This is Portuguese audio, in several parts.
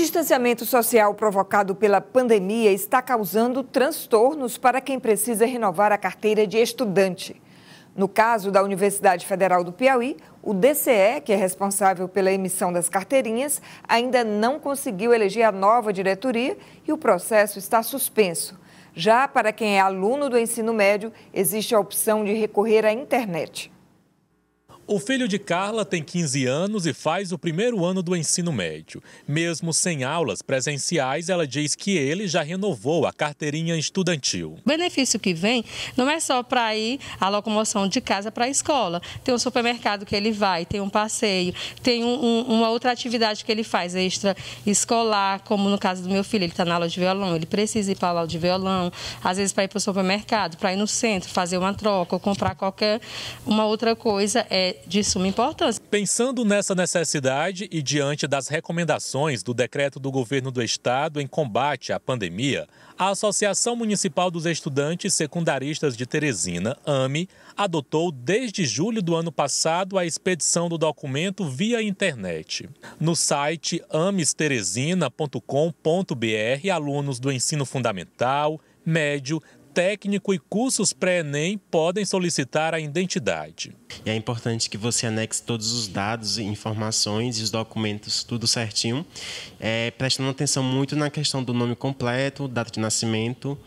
distanciamento social provocado pela pandemia está causando transtornos para quem precisa renovar a carteira de estudante. No caso da Universidade Federal do Piauí, o DCE, que é responsável pela emissão das carteirinhas, ainda não conseguiu eleger a nova diretoria e o processo está suspenso. Já para quem é aluno do ensino médio, existe a opção de recorrer à internet. O filho de Carla tem 15 anos e faz o primeiro ano do ensino médio. Mesmo sem aulas presenciais, ela diz que ele já renovou a carteirinha estudantil. O benefício que vem não é só para ir a locomoção de casa para a escola. Tem um supermercado que ele vai, tem um passeio, tem um, um, uma outra atividade que ele faz extra escolar, como no caso do meu filho, ele está na aula de violão, ele precisa ir para a aula de violão, às vezes para ir para o supermercado, para ir no centro, fazer uma troca ou comprar qualquer uma outra coisa. É, de suma importância. Pensando nessa necessidade e diante das recomendações do decreto do governo do estado em combate à pandemia, a Associação Municipal dos Estudantes Secundaristas de Teresina, AME, adotou desde julho do ano passado a expedição do documento via internet. No site amesteresina.com.br, alunos do ensino fundamental, médio, técnico e cursos pré-ENEM podem solicitar a identidade. E é importante que você anexe todos os dados e informações e os documentos tudo certinho, é, prestando atenção muito na questão do nome completo, data de nascimento,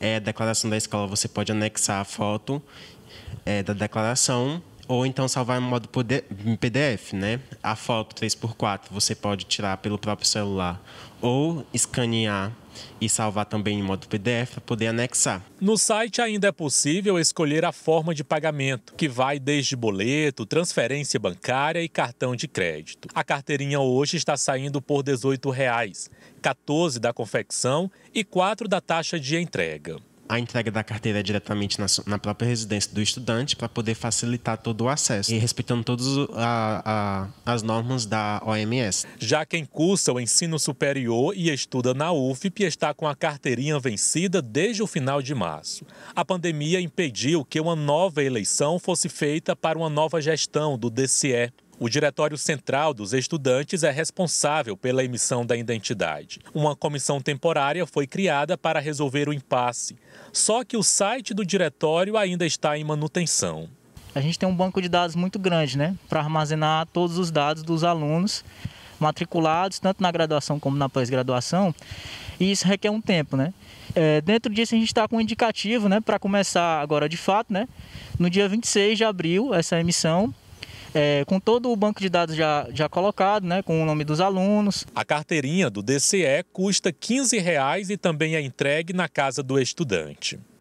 é, declaração da escola, você pode anexar a foto é, da declaração ou então salvar em modo PDF, né? A foto 3x4 você pode tirar pelo próprio celular ou escanear e salvar também em modo PDF para poder anexar. No site ainda é possível escolher a forma de pagamento, que vai desde boleto, transferência bancária e cartão de crédito. A carteirinha hoje está saindo por R$ 18,00, 14 da confecção e 4 da taxa de entrega a entrega da carteira é diretamente na, na própria residência do estudante para poder facilitar todo o acesso e respeitando todas as normas da OMS. Já quem cursa o ensino superior e estuda na UFP está com a carteirinha vencida desde o final de março. A pandemia impediu que uma nova eleição fosse feita para uma nova gestão do DCE. O Diretório Central dos Estudantes é responsável pela emissão da identidade. Uma comissão temporária foi criada para resolver o impasse. Só que o site do diretório ainda está em manutenção. A gente tem um banco de dados muito grande, né? Para armazenar todos os dados dos alunos matriculados, tanto na graduação como na pós-graduação. E isso requer um tempo, né? É, dentro disso a gente está com um indicativo, né? Para começar agora de fato, né? No dia 26 de abril, essa emissão é, com todo o banco de dados já, já colocado, né, com o nome dos alunos. A carteirinha do DCE custa R$ 15 e também é entregue na casa do estudante.